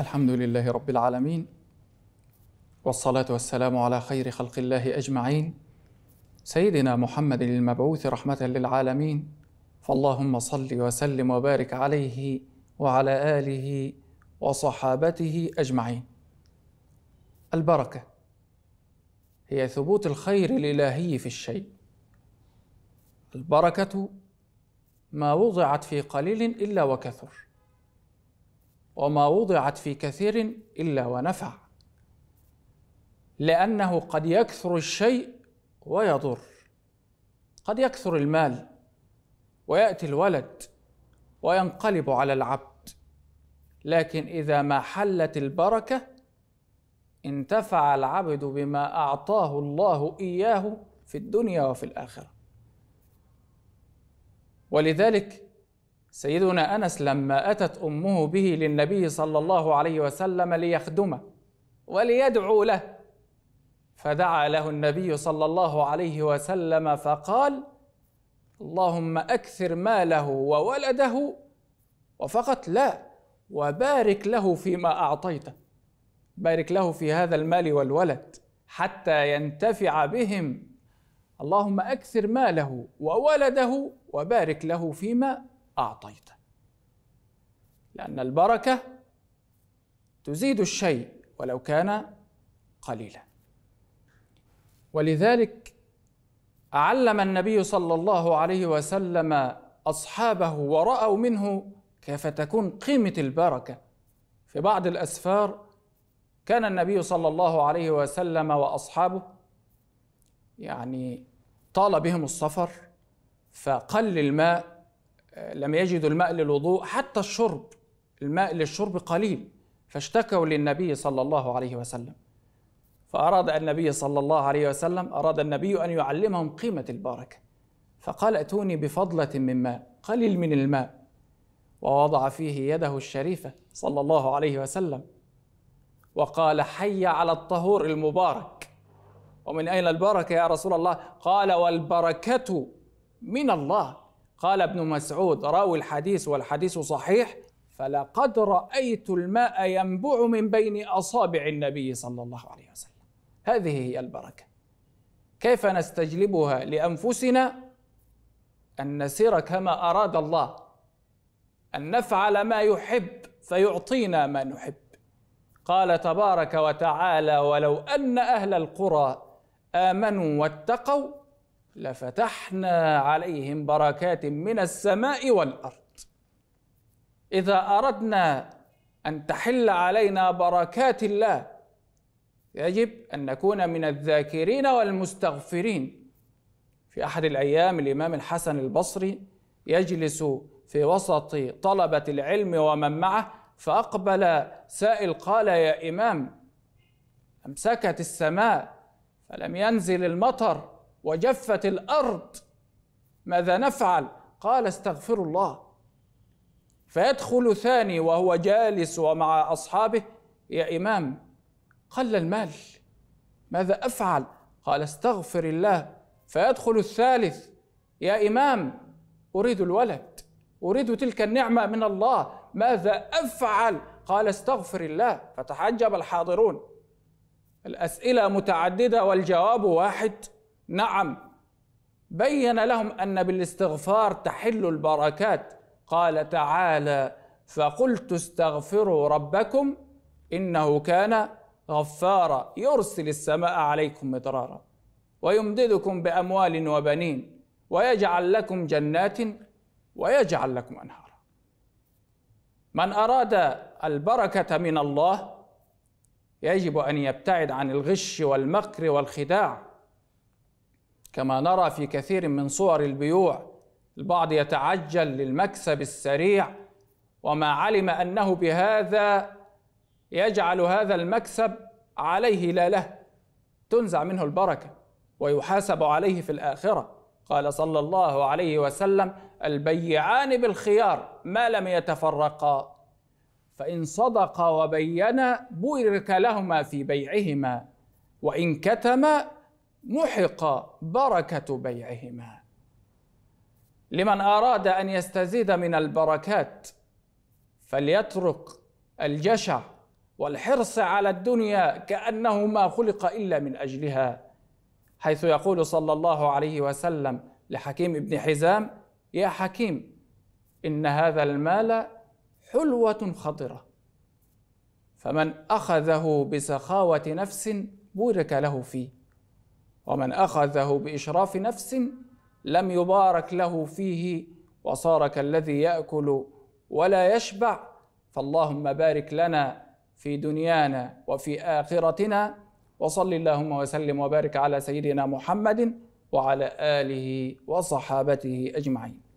الحمد لله رب العالمين والصلاه والسلام على خير خلق الله اجمعين سيدنا محمد المبعوث رحمه للعالمين فاللهم صل وسلم وبارك عليه وعلى اله وصحابته اجمعين البركه هي ثبوت الخير الالهي في الشيء البركه ما وضعت في قليل الا وكثر وما وضعت في كثير الا ونفع لانه قد يكثر الشيء ويضر قد يكثر المال وياتي الولد وينقلب على العبد لكن اذا ما حلت البركه انتفع العبد بما اعطاه الله اياه في الدنيا وفي الاخره ولذلك سيدنا انس لما اتت امه به للنبي صلى الله عليه وسلم ليخدمه وليدعو له فدعا له النبي صلى الله عليه وسلم فقال اللهم اكثر ماله وولده وفقط لا وبارك له فيما اعطيته بارك له في هذا المال والولد حتى ينتفع بهم اللهم اكثر ماله وولده وبارك له فيما أعطيته لأن البركة تزيد الشيء ولو كان قليلا ولذلك علم النبي صلى الله عليه وسلم أصحابه ورأوا منه كيف تكون قيمة البركة في بعض الأسفار كان النبي صلى الله عليه وسلم وأصحابه يعني طال بهم السفر فقل الماء لم يجدوا الماء للوضوء حتى الشرب الماء للشرب قليل فاشتكوا للنبي صلى الله عليه وسلم فأراد النبي صلى الله عليه وسلم أراد النبي أن يعلمهم قيمة البركة فقال ائتوني بفضلة من ماء قليل من الماء ووضع فيه يده الشريفة صلى الله عليه وسلم وقال حي على الطهور المبارك ومن أين البركة يا رسول الله قال والبركة من الله قال ابن مسعود راوي الحديث والحديث صحيح فلقد رأيت الماء ينبع من بين أصابع النبي صلى الله عليه وسلم هذه هي البركة كيف نستجلبها لأنفسنا أن نسير كما أراد الله أن نفعل ما يحب فيعطينا ما نحب قال تبارك وتعالى ولو أن أهل القرى آمنوا واتقوا لفتحنا عليهم بركات من السماء والارض اذا اردنا ان تحل علينا بركات الله يجب ان نكون من الذاكرين والمستغفرين في احد الايام الامام الحسن البصري يجلس في وسط طلبه العلم ومن معه فاقبل سائل قال يا امام امسكت السماء فلم ينزل المطر وجفت الارض ماذا نفعل قال استغفر الله فيدخل ثاني وهو جالس ومع اصحابه يا امام قل المال ماذا افعل قال استغفر الله فيدخل الثالث يا امام اريد الولد اريد تلك النعمه من الله ماذا افعل قال استغفر الله فتحجب الحاضرون الاسئله متعدده والجواب واحد نعم بين لهم ان بالاستغفار تحل البركات قال تعالى فقلت استغفروا ربكم انه كان غفارا يرسل السماء عليكم مدرارا ويمددكم باموال وبنين ويجعل لكم جنات ويجعل لكم انهارا من اراد البركه من الله يجب ان يبتعد عن الغش والمكر والخداع كما نرى في كثير من صور البيوع البعض يتعجل للمكسب السريع وما علم انه بهذا يجعل هذا المكسب عليه لا له تنزع منه البركه ويحاسب عليه في الاخره قال صلى الله عليه وسلم البيعان بالخيار ما لم يتفرقا فان صدقا وبينا بورك لهما في بيعهما وان كتما محق بركه بيعهما لمن اراد ان يستزيد من البركات فليترك الجشع والحرص على الدنيا كانه ما خلق الا من اجلها حيث يقول صلى الله عليه وسلم لحكيم بن حزام يا حكيم ان هذا المال حلوه خضره فمن اخذه بسخاوه نفس بورك له فيه ومن اخذه باشراف نفس لم يبارك له فيه وصار كالذي ياكل ولا يشبع فاللهم بارك لنا في دنيانا وفي اخرتنا وصل اللهم وسلم وبارك على سيدنا محمد وعلى اله وصحابته اجمعين